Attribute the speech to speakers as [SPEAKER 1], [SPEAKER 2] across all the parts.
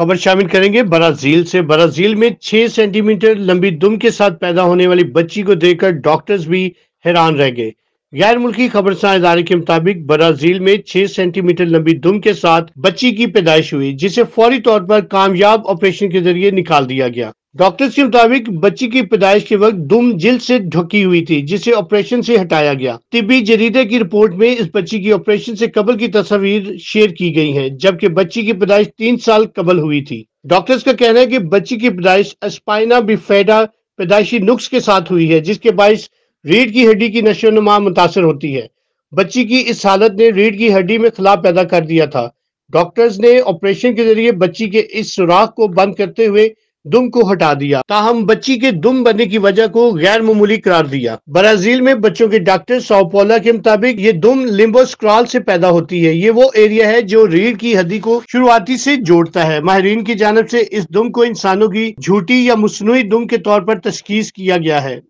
[SPEAKER 1] खबर शामिल करेंगे ब्राजील से ब्राजील में 6 सेंटीमीटर लंबी दुम के साथ पैदा होने वाली बच्ची को देखकर डॉक्टर्स भी हैरान रह गए गैर मुल्की खबरसा इदारे के मुताबिक ब्राजील में 6 सेंटीमीटर लंबी दुम के साथ बच्ची की पैदाइश हुई जिसे फौरी तौर पर कामयाब ऑपरेशन के जरिए निकाल दिया गया डॉक्टर्स के मुताबिक बच्ची की पैदाइश के वक्त दुम जिल से ढकी हुई थी जिसे ऑपरेशन से हटाया गया तिब्बी जरीदे की रिपोर्ट में इस बच्ची की ऑपरेशन से कबल की तस्वीर शेयर की गई है जबकि बच्ची की पैदाइश तीन साल कबल हुई थी डॉक्टर्स का कहना है कि बच्ची की पैदाइश एस्पाइना बिफेडा पैदाइशी नुक्स के साथ हुई है जिसके बाईस रीढ़ की हड्डी की नशो नुमा मुतासर होती है बच्ची की इस हालत ने रीढ़ की हड्डी में खिला पैदा कर दिया था डॉक्टर्स ने ऑपरेशन के जरिए बच्ची के इस सुराख को बंद करते हुए दुम को हटा दिया ताहम बच्ची के दुम बनने की वजह को गैर मामूली करार दिया ब्राजील में बच्चों के डॉक्टर साउपोला के मुताबिक ये दुम लिम्बोस्क्रॉल से पैदा होती है ये वो एरिया है जो रीढ़ की हड्डी को शुरुआती से जोड़ता है माहरीन की जानब से इस दुम को इंसानों की झूठी या मसनू दुम के तौर पर तशखीस किया गया है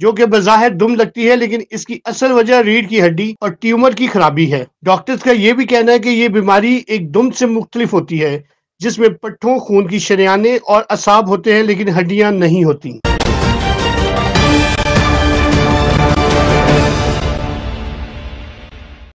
[SPEAKER 1] जो कि बज़ाहिर दुम लगती है लेकिन इसकी असल वजह रीढ़ की हड्डी और ट्यूमर की खराबी है डॉक्टर्स का ये भी कहना है कि ये बीमारी एक दुम से मुख्तलिफ होती है जिसमें पट्ठों खून की शरियाने और असाब होते हैं लेकिन हड्डियां नहीं होती